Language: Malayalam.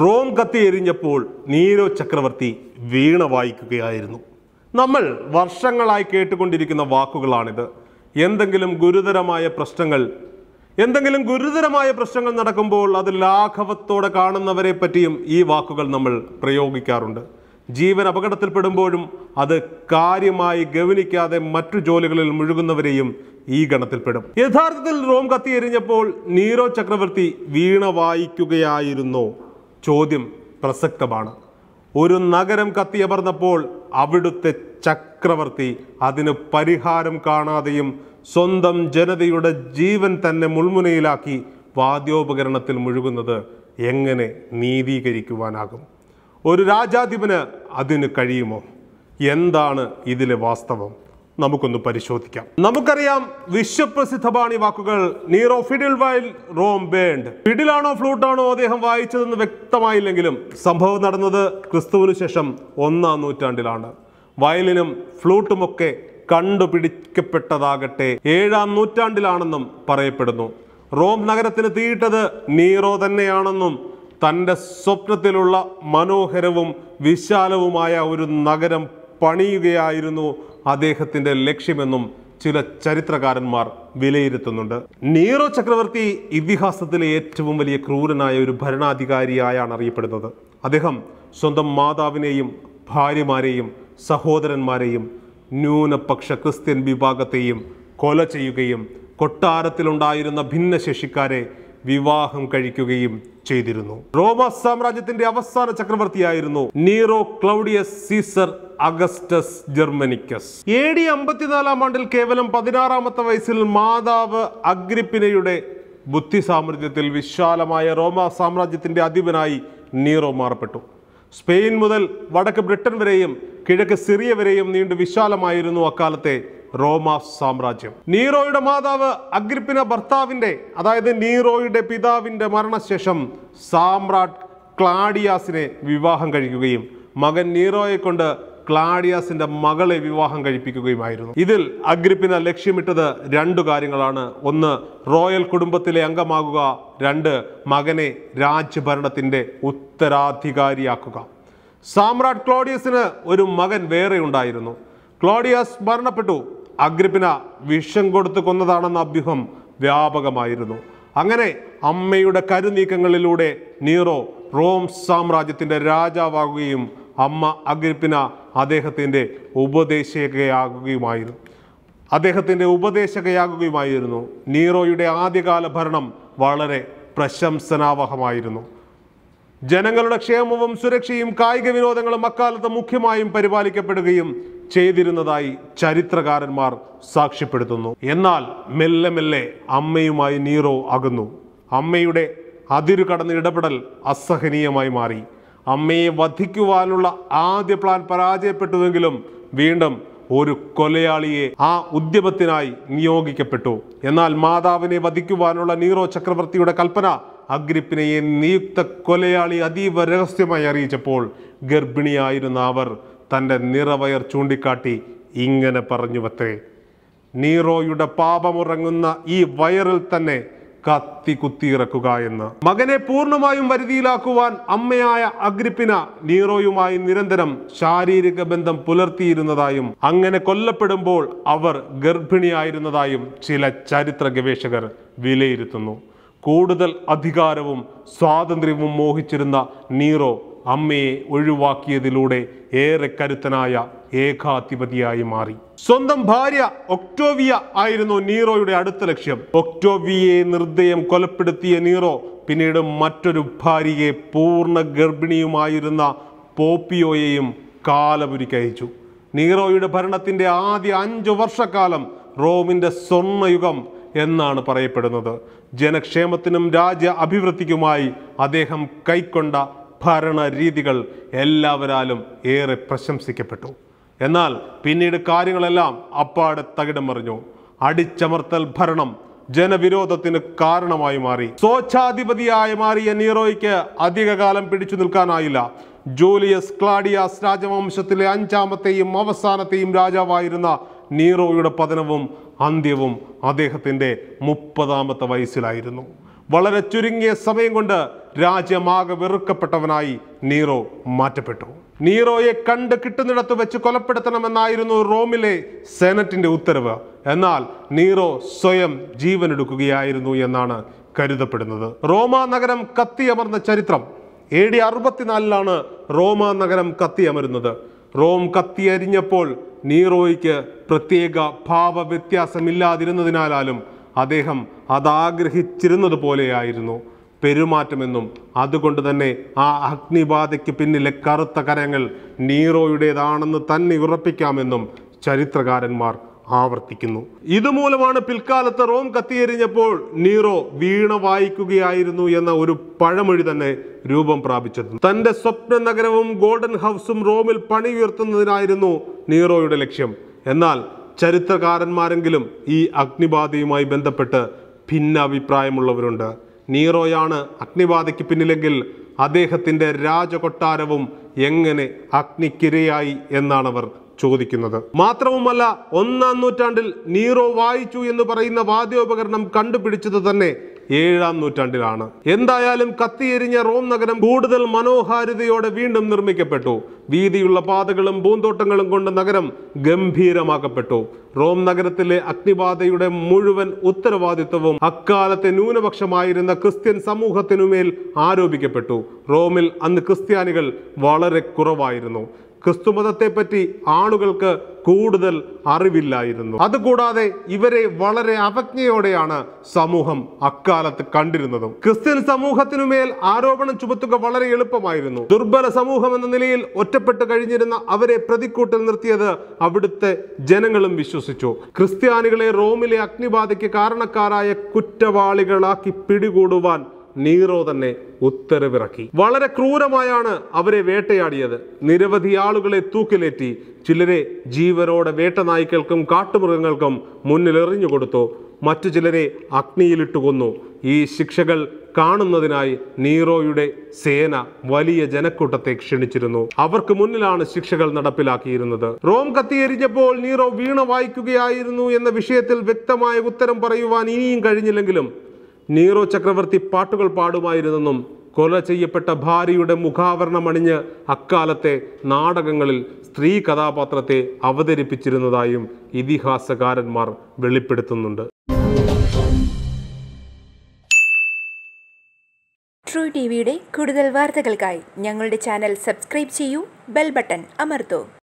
റോം കത്തി എരിഞ്ഞപ്പോൾ നീരോ ചക്രവർത്തി വീണ വായിക്കുകയായിരുന്നു നമ്മൾ വർഷങ്ങളായി കേട്ടുകൊണ്ടിരിക്കുന്ന വാക്കുകളാണിത് എന്തെങ്കിലും ഗുരുതരമായ പ്രശ്നങ്ങൾ എന്തെങ്കിലും ഗുരുതരമായ പ്രശ്നങ്ങൾ നടക്കുമ്പോൾ അത് ലാഘവത്തോടെ കാണുന്നവരെ പറ്റിയും ഈ വാക്കുകൾ നമ്മൾ പ്രയോഗിക്കാറുണ്ട് ജീവൻ അപകടത്തിൽപ്പെടുമ്പോഴും അത് കാര്യമായി ഗവനിക്കാതെ മറ്റു ജോലികളിൽ മുഴുകുന്നവരെയും ഈ ഗണത്തിൽപ്പെടും യഥാർത്ഥത്തിൽ റോം കത്തി എറിഞ്ഞപ്പോൾ നീരോ ചക്രവർത്തി വീണ വായിക്കുകയായിരുന്നോ ചോദ്യം പ്രസക്തമാണ് ഒരു നഗരം കത്തിയമർന്നപ്പോൾ അവിടുത്തെ ചക്രവർത്തി അതിന് പരിഹാരം കാണാതെയും സ്വന്തം ജനതയുടെ ജീവൻ തന്നെ മുൾമുനയിലാക്കി വാദ്യോപകരണത്തിൽ മുഴുകുന്നത് എങ്ങനെ നീതീകരിക്കുവാനാകും ഒരു രാജാധിപന് അതിന് കഴിയുമോ എന്താണ് ഇതിലെ വാസ്തവം നമുക്കൊന്ന് പരിശോധിക്കാം നമുക്കറിയാം വിശ്വപ്രസിദ്ധ ഈ വാക്കുകൾ Nero fiddle while Rome burned ഫിഡിലാണോ ഫ്ലൂട്ടാണോ അദ്ദേഹം വായിച്ചതെന്ന് വ്യക്തമായില്ലെങ്കിലും സംഭവം നടന്നത് ക്രിസ്തുവിനു ശേഷം ഒന്നാം നൂറ്റാണ്ടിലാണ് വയലിനും ഫ്ലൂട്ടുമൊക്കെ കണ്ടുപിടിക്കപ്പെട്ടതാകട്ടെ ഏഴാം നൂറ്റാണ്ടിലാണെന്നും പറയപ്പെടുന്നു റോം നഗരത്തിന് തീയിട്ടത് നീറോ തന്നെയാണെന്നും തൻ്റെ സ്വപ്നത്തിലുള്ള മനോഹരവും വിശാലവുമായ ഒരു നഗരം പണിയുകയായിരുന്നു അദ്ദേഹത്തിൻ്റെ ലക്ഷ്യമെന്നും ചില ചരിത്രകാരന്മാർ വിലയിരുത്തുന്നുണ്ട് നീറോ ചക്രവർത്തി ഇതിഹാസത്തിലെ ഏറ്റവും വലിയ ക്രൂരനായ ഒരു ഭരണാധികാരിയായാണ് അറിയപ്പെടുന്നത് അദ്ദേഹം സ്വന്തം മാതാവിനെയും ഭാര്യമാരെയും സഹോദരന്മാരെയും ന്യൂനപക്ഷ ക്രിസ്ത്യൻ വിഭാഗത്തെയും കൊല ചെയ്യുകയും കൊട്ടാരത്തിലുണ്ടായിരുന്ന ഭിന്നശേഷിക്കാരെ വിവാഹം കഴിക്കുകയും ചെയ്തിരുന്നു റോമ സാമ്രാജ്യത്തിന്റെ അവസാന ചക്രവർത്തിയായിരുന്നു Nero Claudius Caesar Augustus Germanicus A D അമ്പത്തിനാലാം ആണ്ടിൽ കേവലം പതിനാറാമത്തെ വയസ്സിൽ മാതാവ് അഗ്രിപ്പിനയുടെ ബുദ്ധി സാമ്രാജ്യത്തിൽ വിശാലമായ റോമ സാമ്രാജ്യത്തിന്റെ അധിപനായി നീറോ മാറപ്പെട്ടു സ്പെയിൻ മുതൽ വടക്ക് ബ്രിട്ടൻ വരെയും കിഴക്ക് സിറിയ വരെയും നീണ്ടു വിശാലമായിരുന്നു അക്കാലത്തെ റോമാ സാമ്രാജ്യം നീറോയുടെ മാതാവ് അഗ്രിപ്പിന ഭർത്താവിന്റെ അതായത് നീറോയുടെ പിതാവിന്റെ മരണശേഷം സാമ്രാട്ട് ക്ലാഡിയാസിനെ വിവാഹം കഴിക്കുകയും മകൻ നീറോയെ കൊണ്ട് ക്ലാഡിയാസിന്റെ മകളെ വിവാഹം കഴിപ്പിക്കുകയുമായിരുന്നു ഇതിൽ അഗ്രിപ്പിന ലക്ഷ്യമിട്ടത് രണ്ടു കാര്യങ്ങളാണ് ഒന്ന് റോയൽ കുടുംബത്തിലെ അംഗമാകുക രണ്ട് മകനെ രാജ്യഭരണത്തിന്റെ ഉത്തരാധികാരിയാക്കുക സാമ്രാട്ട് ക്ലോഡിയസിന് ഒരു മകൻ വേറെ ഉണ്ടായിരുന്നു ക്ലോഡിയസ് മരണപ്പെട്ടു അഗ്രിപ്പിന വിഷം കൊടുത്തു കൊന്നതാണെന്ന അഭ്യൂഹം വ്യാപകമായിരുന്നു അങ്ങനെ അമ്മയുടെ കരുനീക്കങ്ങളിലൂടെ നീറോ റോം സാമ്രാജ്യത്തിന്റെ രാജാവാകുകയും അമ്മ അഗ്രിപ്പിന അദ്ദേഹത്തിൻ്റെ ഉപദേശകയാകുകയുമായിരുന്നു അദ്ദേഹത്തിൻ്റെ ഉപദേശകയാകുകയുമായിരുന്നു നീറോയുടെ ആദ്യകാല ഭരണം വളരെ പ്രശംസനാവഹമായിരുന്നു ജനങ്ങളുടെ ക്ഷേമവും സുരക്ഷയും കായിക വിനോദങ്ങളും അക്കാലത്ത് മുഖ്യമായും പരിപാലിക്കപ്പെടുകയും ചെയ്തിരുന്നതായി ചരിത്രകാരന്മാർ സാക്ഷ്യപ്പെടുത്തുന്നു എന്നാൽ മെല്ലെ മെല്ലെ അമ്മയുമായി നീറോ അകന്നു അമ്മയുടെ അതിരു കടന്ന് ഇടപെടൽ അസഹനീയമായി മാറി അമ്മയെ വധിക്കുവാനുള്ള ആദ്യ പ്ലാൻ പരാജയപ്പെട്ടുവെങ്കിലും വീണ്ടും ഒരു കൊലയാളിയെ ആ ഉദ്യമത്തിനായി നിയോഗിക്കപ്പെട്ടു എന്നാൽ മാതാവിനെ വധിക്കുവാനുള്ള നീറോ ചക്രവർത്തിയുടെ കൽപ്പന അഗ്രിപ്പിനെയെ നിയുക്ത കൊലയാളി അതീവ രഹസ്യമായി അറിയിച്ചപ്പോൾ ഗർഭിണിയായിരുന്ന അവർ തൻ്റെ നിറവയർ ചൂണ്ടിക്കാട്ടി ഇങ്ങനെ പറഞ്ഞു നീറോയുടെ പാപമുറങ്ങുന്ന ഈ വയറിൽ തന്നെ കത്തി കുത്തിയിറക്കുക എന്ന് മകനെ പൂർണ്ണമായും വരുതിയിലാക്കുവാൻ അമ്മയായ അഗ്രിപ്പിന നീറോയുമായി നിരന്തരം ശാരീരിക ബന്ധം പുലർത്തിയിരുന്നതായും അങ്ങനെ കൊല്ലപ്പെടുമ്പോൾ അവർ ഗർഭിണിയായിരുന്നതായും ചില ചരിത്ര ഗവേഷകർ വിലയിരുത്തുന്നു കൂടുതൽ അധികാരവും സ്വാതന്ത്ര്യവും മോഹിച്ചിരുന്ന നീറോ അമ്മയെ ഒഴിവാക്കിയതിലൂടെ ഏറെ കരുത്തനായ ഏകാധിപതിയായി മാറി സ്വന്തം ഭാര്യ ഒക്ടോവിയ ആയിരുന്നു നീറോയുടെ അടുത്ത ലക്ഷ്യം ഒക്ടോവിയെ നിർദ്ദയം കൊലപ്പെടുത്തിയ നീറോ പിന്നീട് മറ്റൊരു ഭാര്യയെ പൂർണ്ണ ഗർഭിണിയുമായിരുന്ന പോപ്പിയോയെയും കാലപുരിക്കയച്ചു നീറോയുടെ ഭരണത്തിന്റെ ആദ്യ അഞ്ച് വർഷക്കാലം റോമിന്റെ സ്വർണ്ണയുഗം എന്നാണ് പറയപ്പെടുന്നത് ജനക്ഷേമത്തിനും രാജ്യ അഭിവൃദ്ധിക്കുമായി അദ്ദേഹം കൈക്കൊണ്ട ഭരണരീതികൾ എല്ലാവരാലും ഏറെ പ്രശംസിക്കപ്പെട്ടു എന്നാൽ പിന്നീട് കാര്യങ്ങളെല്ലാം അപ്പാടെ തകിടം മറിഞ്ഞു അടിച്ചമർത്തൽ ഭരണം ജനവിരോധത്തിന് കാരണമായി മാറി സ്വച്ഛാധിപതിയായ മാറിയ നീറോയ്ക്ക് അധികകാലം പിടിച്ചു നിൽക്കാനായില്ല ജൂലിയസ് ക്ലാഡിയാസ് രാജവംശത്തിലെ അഞ്ചാമത്തെയും അവസാനത്തെയും രാജാവായിരുന്ന നീറോയുടെ പതനവും അന്ത്യവും അദ്ദേഹത്തിൻ്റെ മുപ്പതാമത്തെ വയസ്സിലായിരുന്നു വളരെ ചുരുങ്ങിയ സമയം കൊണ്ട് രാജ്യമാകെ വെറുക്കപ്പെട്ടവനായി നീറോ മാറ്റപ്പെട്ടു നീറോയെ കണ്ട് കിട്ടുന്നിടത്ത് വെച്ച് കൊലപ്പെടുത്തണമെന്നായിരുന്നു റോമിലെ സെനറ്റിന്റെ ഉത്തരവ് എന്നാൽ നീറോ സ്വയം ജീവനെടുക്കുകയായിരുന്നു എന്നാണ് കരുതപ്പെടുന്നത് റോമ നഗരം കത്തിയമർന്ന ചരിത്രം എ ഡി അറുപത്തിനാലിലാണ് റോമ നഗരം കത്തിയമരുന്നത് റോം കത്തിയരിഞ്ഞപ്പോൾ നീറോയ്ക്ക് പ്രത്യേക ഭാവ വ്യത്യാസമില്ലാതിരുന്നതിനാലും അദ്ദേഹം അതാഗ്രഹിച്ചിരുന്നത് പോലെയായിരുന്നു പെരുമാറ്റമെന്നും അതുകൊണ്ട് തന്നെ ആ അഗ്നിബാധയ്ക്ക് പിന്നിലെ കറുത്ത കരങ്ങൾ നീറോയുടേതാണെന്ന് തന്നെ ഉറപ്പിക്കാമെന്നും ചരിത്രകാരന്മാർ ആവർത്തിക്കുന്നു ഇതുമൂലമാണ് പിൽക്കാലത്ത് റോം കത്തിയെറിഞ്ഞപ്പോൾ നീറോ വീണ വായിക്കുകയായിരുന്നു എന്ന ഒരു പഴമൊഴി തന്നെ രൂപം പ്രാപിച്ചത് തന്റെ സ്വപ്ന നഗരവും ഗോൾഡൻ ഹൗസും റോമിൽ പണി ഉയർത്തുന്നതിനായിരുന്നു നീറോയുടെ ലക്ഷ്യം എന്നാൽ ചരിത്രകാരന്മാരെങ്കിലും ഈ അഗ്നിബാധയുമായി ബന്ധപ്പെട്ട് ഭിന്നാഭിപ്രായമുള്ളവരുണ്ട് നീറോയാണ് അഗ്നിബാധയ്ക്ക് പിന്നിലെങ്കിൽ അദ്ദേഹത്തിൻ്റെ രാജകൊട്ടാരവും എങ്ങനെ അഗ്നിക്കിരയായി അവർ ചോദിക്കുന്നത് മാത്രവുമല്ല ഒന്നാം നൂറ്റാണ്ടിൽ നീറോ വായിച്ചു എന്ന് പറയുന്ന വാദ്യോപകരണം കണ്ടുപിടിച്ചത് തന്നെ ഏഴാം നൂറ്റാണ്ടിലാണ് എന്തായാലും കത്തിയെരിഞ്ഞ റോം നഗരം കൂടുതൽ മനോഹാരിതയോടെ വീണ്ടും നിർമ്മിക്കപ്പെട്ടു വീതിയുള്ള പാതകളും പൂന്തോട്ടങ്ങളും കൊണ്ട് നഗരം ഗംഭീരമാക്കപ്പെട്ടു റോം നഗരത്തിലെ അഗ്നിബാധയുടെ മുഴുവൻ ഉത്തരവാദിത്വവും അക്കാലത്തെ ന്യൂനപക്ഷമായിരുന്ന ക്രിസ്ത്യൻ സമൂഹത്തിനുമേൽ ആരോപിക്കപ്പെട്ടു റോമിൽ അന്ന് ക്രിസ്ത്യാനികൾ വളരെ കുറവായിരുന്നു ക്രിസ്തുമതത്തെപ്പറ്റി ആളുകൾക്ക് കൂടുതൽ അറിവില്ലായിരുന്നു അതുകൂടാതെ ഇവരെ വളരെ അവജ്ഞയോടെയാണ് സമൂഹം അക്കാലത്ത് കണ്ടിരുന്നതും ക്രിസ്ത്യൻ സമൂഹത്തിനുമേൽ ആരോപണം ചുമത്തുക വളരെ എളുപ്പമായിരുന്നു ദുർബല സമൂഹം എന്ന നിലയിൽ ഒറ്റപ്പെട്ട് കഴിഞ്ഞിരുന്ന അവരെ പ്രതിക്കൂട്ടിൽ നിർത്തിയത് അവിടുത്തെ ജനങ്ങളും വിശ്വസിച്ചു ക്രിസ്ത്യാനികളെ റോമിലെ അഗ്നിബാധയ്ക്ക് കാരണക്കാരായ കുറ്റവാളികളാക്കി പിടികൂടുവാൻ നീറോ തന്നെ ഉത്തരവിറക്കി വളരെ ക്രൂരമായാണ് അവരെ വേട്ടയാടിയത് നിരവധി ആളുകളെ തൂക്കിലേറ്റി ചിലരെ ജീവനോടെ നായ്ക്കൾക്കും കാട്ടുമൃഗങ്ങൾക്കും മുന്നിലെറിഞ്ഞു കൊടുത്തു മറ്റു ചിലരെ അഗ്നിയിലിട്ട് കൊന്നു ഈ ശിക്ഷകൾ കാണുന്നതിനായി നീറോയുടെ സേന വലിയ ജനക്കൂട്ടത്തെ ക്ഷണിച്ചിരുന്നു അവർക്ക് മുന്നിലാണ് ശിക്ഷകൾ നടപ്പിലാക്കിയിരുന്നത് റോം കത്തിയെരിഞ്ഞപ്പോൾ നീറോ വീണ വായിക്കുകയായിരുന്നു എന്ന വിഷയത്തിൽ വ്യക്തമായ ഉത്തരം പറയുവാൻ ഇനിയും കഴിഞ്ഞില്ലെങ്കിലും നീറോ ചക്രവർത്തി പാട്ടുകൾ പാടുമായിരുന്നെന്നും കൊല ചെയ്യപ്പെട്ട ഭാര്യയുടെ മുഖാവരണം അണിഞ്ഞ് അക്കാലത്തെ നാടകങ്ങളിൽ സ്ത്രീ കഥാപാത്രത്തെ അവതരിപ്പിച്ചിരുന്നതായും ഇതിഹാസകാരന്മാർ വെളിപ്പെടുത്തുന്നുണ്ട് ട്രൂ ടി വിയുടെ കൂടുതൽ വാർത്തകൾക്കായി ഞങ്ങളുടെ ചാനൽ സബ്സ്ക്രൈബ് ചെയ്യൂ ബെൽ ബട്ടൺ അമർത്തൂ